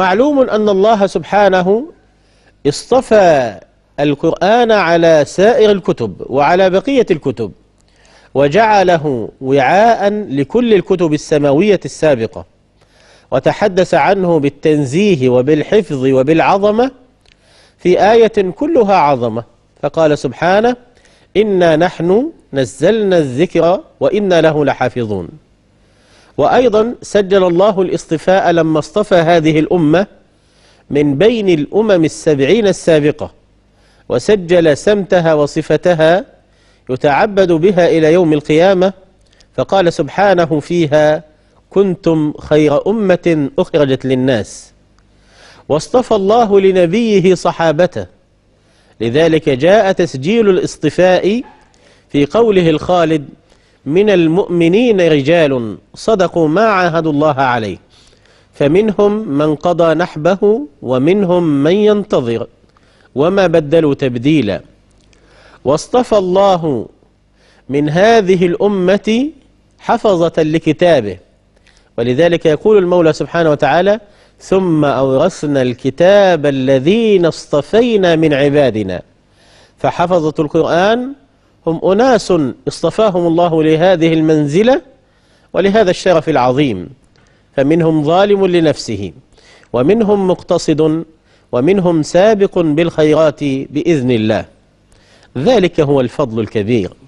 معلوم أن الله سبحانه اصطفى القرآن على سائر الكتب وعلى بقية الكتب وجعله وعاء لكل الكتب السماوية السابقة وتحدث عنه بالتنزيه وبالحفظ وبالعظمة في آية كلها عظمة فقال سبحانه إنا نحن نزلنا الذكر وإنا له لحافظون وأيضا سجل الله الاصطفاء لما اصطفى هذه الأمة من بين الأمم السبعين السابقة وسجل سمتها وصفتها يتعبد بها إلى يوم القيامة فقال سبحانه فيها كنتم خير أمة أخرجت للناس واصطفى الله لنبيه صحابته لذلك جاء تسجيل الاصطفاء في قوله الخالد من المؤمنين رجال صدقوا ما عاهدوا الله عليه فمنهم من قضى نحبه ومنهم من ينتظر وما بدلوا تبديلا واصطفى الله من هذه الأمة حفظة لكتابه ولذلك يقول المولى سبحانه وتعالى ثم أورثنا الكتاب الذين اصطفينا من عبادنا فحفظة القرآن هم أناس اصطفاهم الله لهذه المنزلة ولهذا الشرف العظيم فمنهم ظالم لنفسه ومنهم مقتصد ومنهم سابق بالخيرات بإذن الله ذلك هو الفضل الكبير